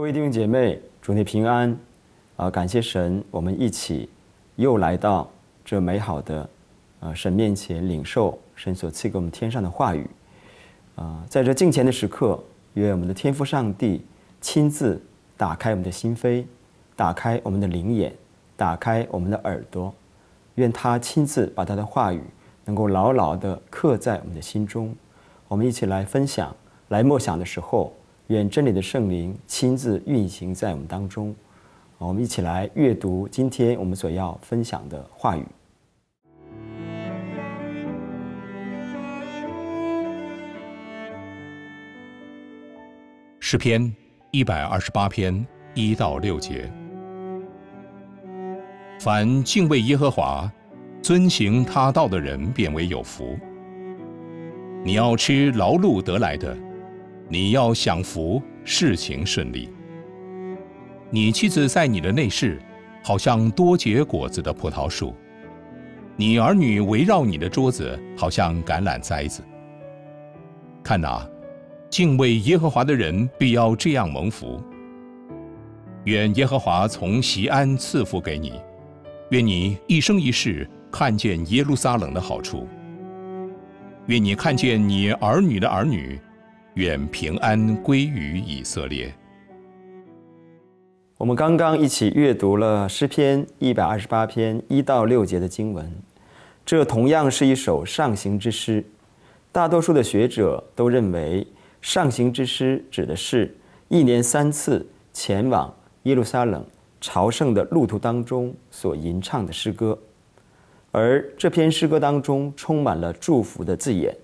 各位弟兄姐妹，主内平安！啊，感谢神，我们一起又来到这美好的啊神面前，领受神所赐给我们天上的话语。啊，在这敬前的时刻，愿我们的天父上帝亲自打开我们的心扉，打开我们的灵眼，打开我们的耳朵，愿他亲自把他的话语能够牢牢的刻在我们的心中。我们一起来分享，来默想的时候。愿真理的圣灵亲自运行在我们当中，我们一起来阅读今天我们所要分享的话语。诗篇一百二十八篇一到六节：凡敬畏耶和华、遵行他道的人，便为有福。你要吃劳碌得来的。你要享福，事情顺利。你妻子在你的内室，好像多结果子的葡萄树；你儿女围绕你的桌子，好像橄榄栽子。看哪，敬畏耶和华的人必要这样蒙福。愿耶和华从西安赐福给你，愿你一生一世看见耶路撒冷的好处。愿你看见你儿女的儿女。愿平安归于以色列。我们刚刚一起阅读了诗篇一百二十八篇一到六节的经文，这同样是一首上行之诗。大多数的学者都认为，上行之诗指的是一年三次前往耶路撒冷朝圣的路途当中所吟唱的诗歌。而这篇诗歌当中充满了祝福的字眼，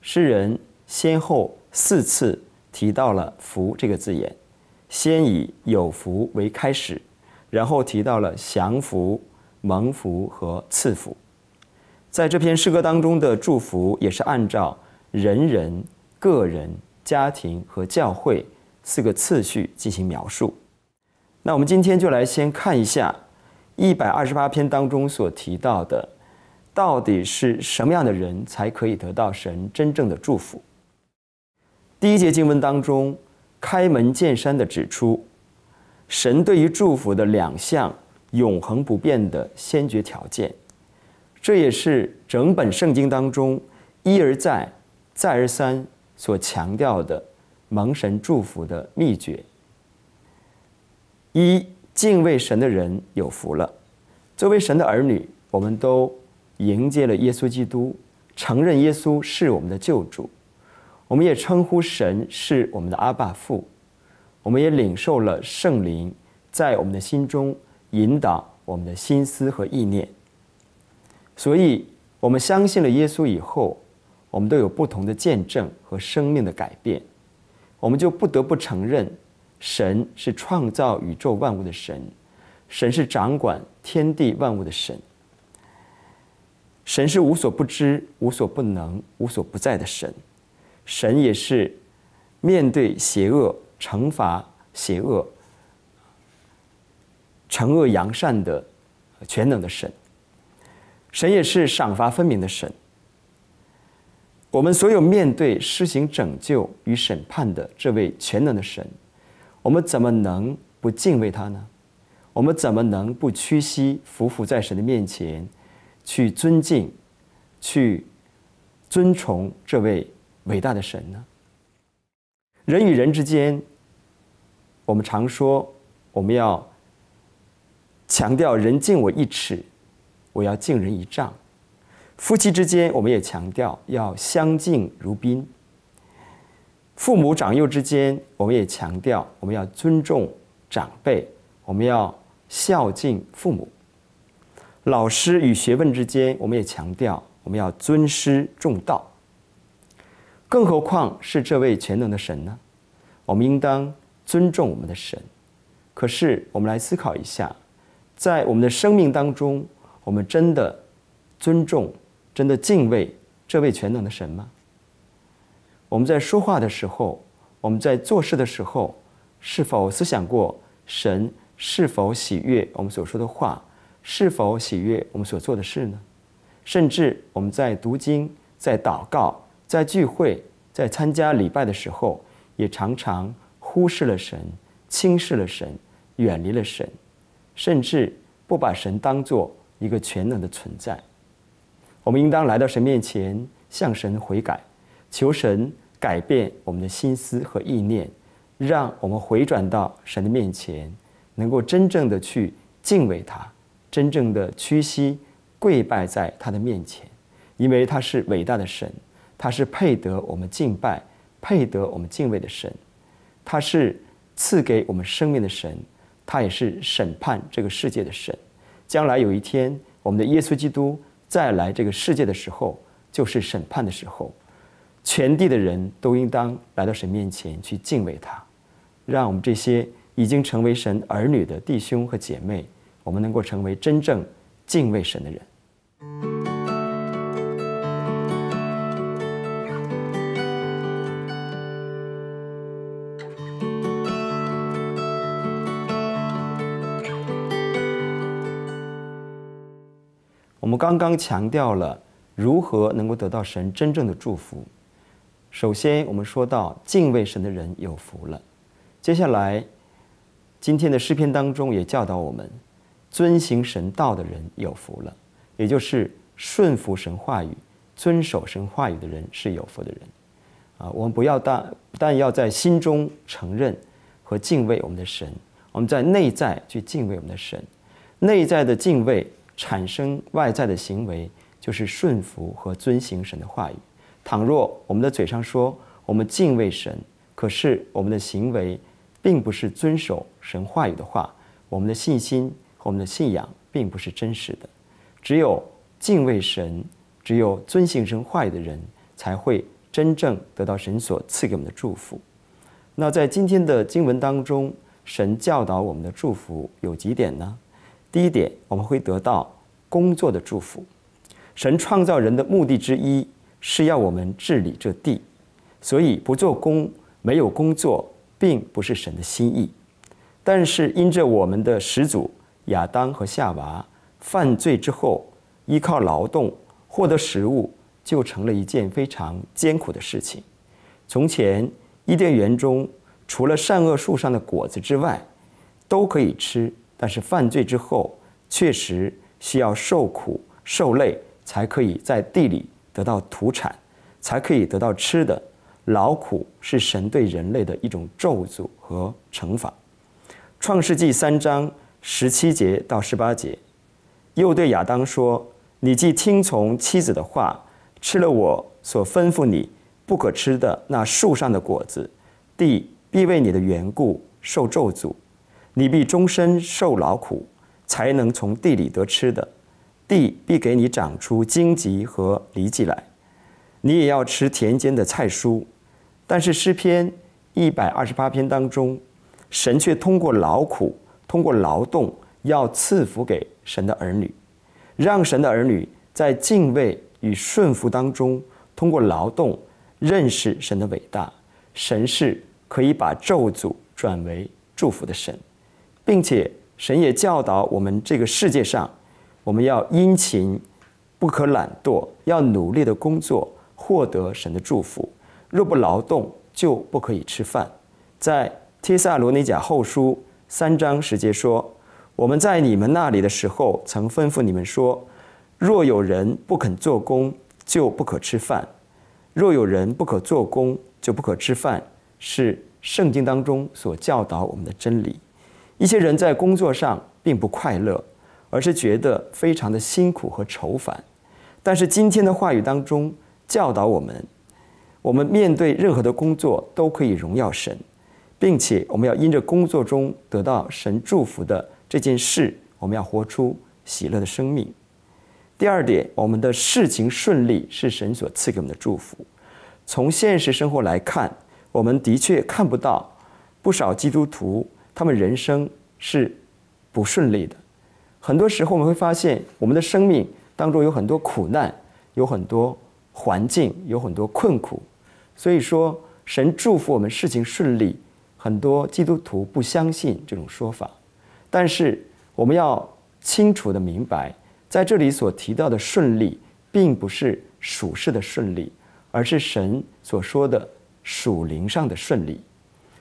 诗人先后。四次提到了“福”这个字眼，先以有福为开始，然后提到了降福、蒙福和赐福。在这篇诗歌当中的祝福，也是按照人人、个人、家庭和教会四个次序进行描述。那我们今天就来先看一下一百二十八篇当中所提到的，到底是什么样的人才可以得到神真正的祝福。第一节经文当中，开门见山地指出，神对于祝福的两项永恒不变的先决条件，这也是整本圣经当中一而再、再而三所强调的蒙神祝福的秘诀。一、敬畏神的人有福了。作为神的儿女，我们都迎接了耶稣基督，承认耶稣是我们的救主。我们也称呼神是我们的阿爸父，我们也领受了圣灵在我们的心中引导我们的心思和意念。所以，我们相信了耶稣以后，我们都有不同的见证和生命的改变。我们就不得不承认，神是创造宇宙万物的神，神是掌管天地万物的神，神是无所不知、无所不能、无所不在的神。神也是面对邪恶惩罚邪恶、惩恶扬善的全能的神，神也是赏罚分明的神。我们所有面对施行拯救与审判的这位全能的神，我们怎么能不敬畏他呢？我们怎么能不屈膝伏伏在神的面前，去尊敬、去尊崇这位？伟大的神呢？人与人之间，我们常说我们要强调“人敬我一尺，我要敬人一丈”。夫妻之间，我们也强调要相敬如宾。父母长幼之间，我们也强调我们要尊重长辈，我们要孝敬父母。老师与学问之间，我们也强调我们要尊师重道。更何况是这位全能的神呢？我们应当尊重我们的神。可是，我们来思考一下，在我们的生命当中，我们真的尊重、真的敬畏这位全能的神吗？我们在说话的时候，我们在做事的时候，是否思想过神是否喜悦我们所说的话，是否喜悦我们所做的事呢？甚至我们在读经、在祷告。在聚会、在参加礼拜的时候，也常常忽视了神，轻视了神，远离了神，甚至不把神当作一个全能的存在。我们应当来到神面前，向神悔改，求神改变我们的心思和意念，让我们回转到神的面前，能够真正的去敬畏他，真正的屈膝跪拜在他的面前，因为他是伟大的神。他是配得我们敬拜、配得我们敬畏的神，他是赐给我们生命的神，他也是审判这个世界的神。将来有一天，我们的耶稣基督再来这个世界的时候，就是审判的时候，全地的人都应当来到神面前去敬畏他。让我们这些已经成为神儿女的弟兄和姐妹，我们能够成为真正敬畏神的人。刚刚强调了如何能够得到神真正的祝福。首先，我们说到敬畏神的人有福了。接下来，今天的诗篇当中也教导我们，遵行神道的人有福了，也就是顺服神话语、遵守神话语的人是有福的人。啊，我们不要但但要在心中承认和敬畏我们的神，我们在内在去敬畏我们的神，内在的敬畏。产生外在的行为就是顺服和遵行神的话语。倘若我们的嘴上说我们敬畏神，可是我们的行为并不是遵守神话语的话，我们的信心和我们的信仰并不是真实的。只有敬畏神，只有遵行神话语的人，才会真正得到神所赐给我们的祝福。那在今天的经文当中，神教导我们的祝福有几点呢？第一点，我们会得到工作的祝福。神创造人的目的之一是要我们治理这地，所以不做工、没有工作，并不是神的心意。但是，因着我们的始祖亚当和夏娃犯罪之后，依靠劳动获得食物，就成了一件非常艰苦的事情。从前伊甸园中，除了善恶树上的果子之外，都可以吃。但是犯罪之后，确实需要受苦受累，才可以在地里得到土产，才可以得到吃的。劳苦是神对人类的一种咒诅和惩罚。创世纪三章十七节到十八节，又对亚当说：“你既听从妻子的话，吃了我所吩咐你不可吃的那树上的果子，地必为你的缘故受咒诅。”你必终身受劳苦，才能从地里得吃的。地必给你长出荆棘和犁藜来，你也要吃田间的菜蔬。但是诗篇一百二十八篇当中，神却通过劳苦、通过劳动，要赐福给神的儿女，让神的儿女在敬畏与顺服当中，通过劳动认识神的伟大。神是可以把咒诅转为祝福的神。并且神也教导我们，这个世界上，我们要殷勤，不可懒惰，要努力的工作，获得神的祝福。若不劳动，就不可以吃饭。在帖萨罗尼甲后书三章十节说：“我们在你们那里的时候，曾吩咐你们说，若有人不肯做工，就不可吃饭；若有人不可做工，就不可吃饭。”是圣经当中所教导我们的真理。一些人在工作上并不快乐，而是觉得非常的辛苦和愁烦。但是今天的话语当中教导我们，我们面对任何的工作都可以荣耀神，并且我们要因着工作中得到神祝福的这件事，我们要活出喜乐的生命。第二点，我们的事情顺利是神所赐给我们的祝福。从现实生活来看，我们的确看不到不少基督徒。他们人生是不顺利的，很多时候我们会发现，我们的生命当中有很多苦难，有很多环境，有很多困苦。所以说，神祝福我们事情顺利，很多基督徒不相信这种说法，但是我们要清楚的明白，在这里所提到的顺利，并不是属世的顺利，而是神所说的属灵上的顺利。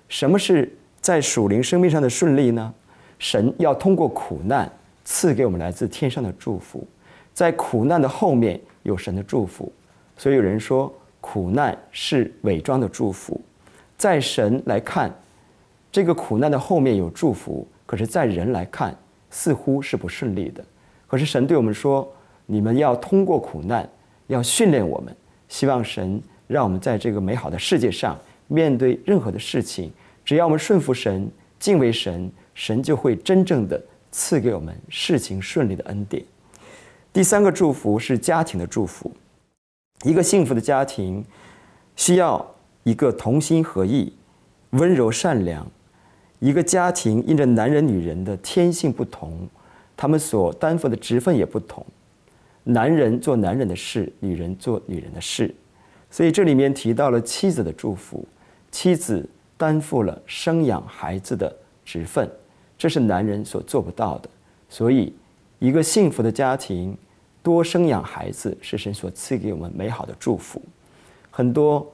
什么是？在属灵生命上的顺利呢？神要通过苦难赐给我们来自天上的祝福，在苦难的后面有神的祝福，所以有人说苦难是伪装的祝福。在神来看，这个苦难的后面有祝福，可是，在人来看似乎是不顺利的。可是神对我们说：“你们要通过苦难，要训练我们，希望神让我们在这个美好的世界上面对任何的事情。”只要我们顺服神、敬畏神，神就会真正的赐给我们事情顺利的恩典。第三个祝福是家庭的祝福。一个幸福的家庭需要一个同心合意、温柔善良。一个家庭因着男人、女人的天性不同，他们所担负的职分也不同。男人做男人的事，女人做女人的事。所以这里面提到了妻子的祝福，妻子。担负了生养孩子的职分，这是男人所做不到的。所以，一个幸福的家庭多生养孩子是神所赐给我们美好的祝福。很多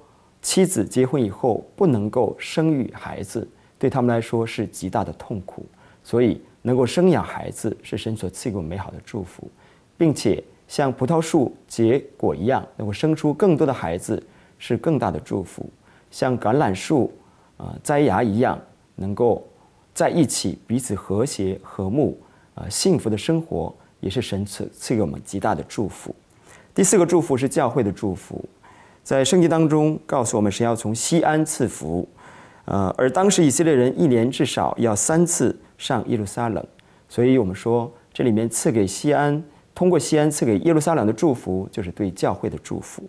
妻子结婚以后不能够生育孩子，对他们来说是极大的痛苦。所以，能够生养孩子是神所赐给我们美好的祝福，并且像葡萄树结果一样，能够生出更多的孩子是更大的祝福。像橄榄树。啊，摘牙一样能够在一起，彼此和谐和睦，呃，幸福的生活也是神赐赐给我们极大的祝福。第四个祝福是教会的祝福，在圣经当中告诉我们，神要从西安赐福，呃，而当时以色列人一年至少要三次上耶路撒冷，所以我们说这里面赐给西安，通过西安赐给耶路撒冷的祝福，就是对教会的祝福。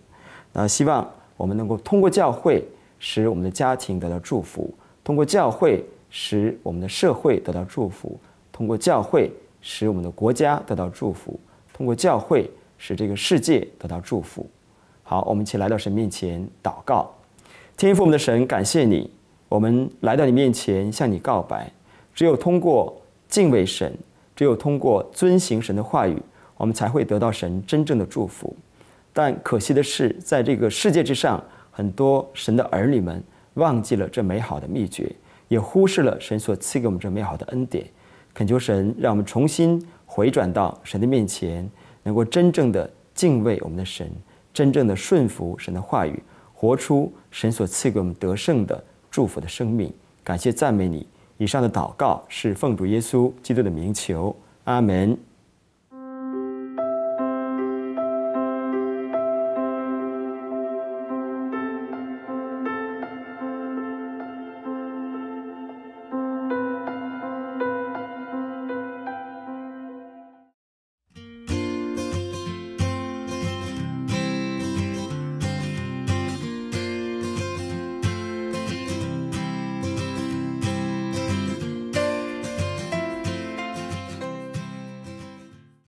那希望我们能够通过教会。使我们的家庭得到祝福，通过教会使我们的社会得到祝福，通过教会使我们的国家得到祝福，通过教会使这个世界得到祝福。好，我们一起来到神面前祷告。天父，我们的神，感谢你，我们来到你面前向你告白。只有通过敬畏神，只有通过遵行神的话语，我们才会得到神真正的祝福。但可惜的是，在这个世界之上。很多神的儿女们忘记了这美好的秘诀，也忽视了神所赐给我们这美好的恩典。恳求神，让我们重新回转到神的面前，能够真正的敬畏我们的神，真正的顺服神的话语，活出神所赐给我们得胜的祝福的生命。感谢赞美你。以上的祷告是奉主耶稣基督的名求，阿门。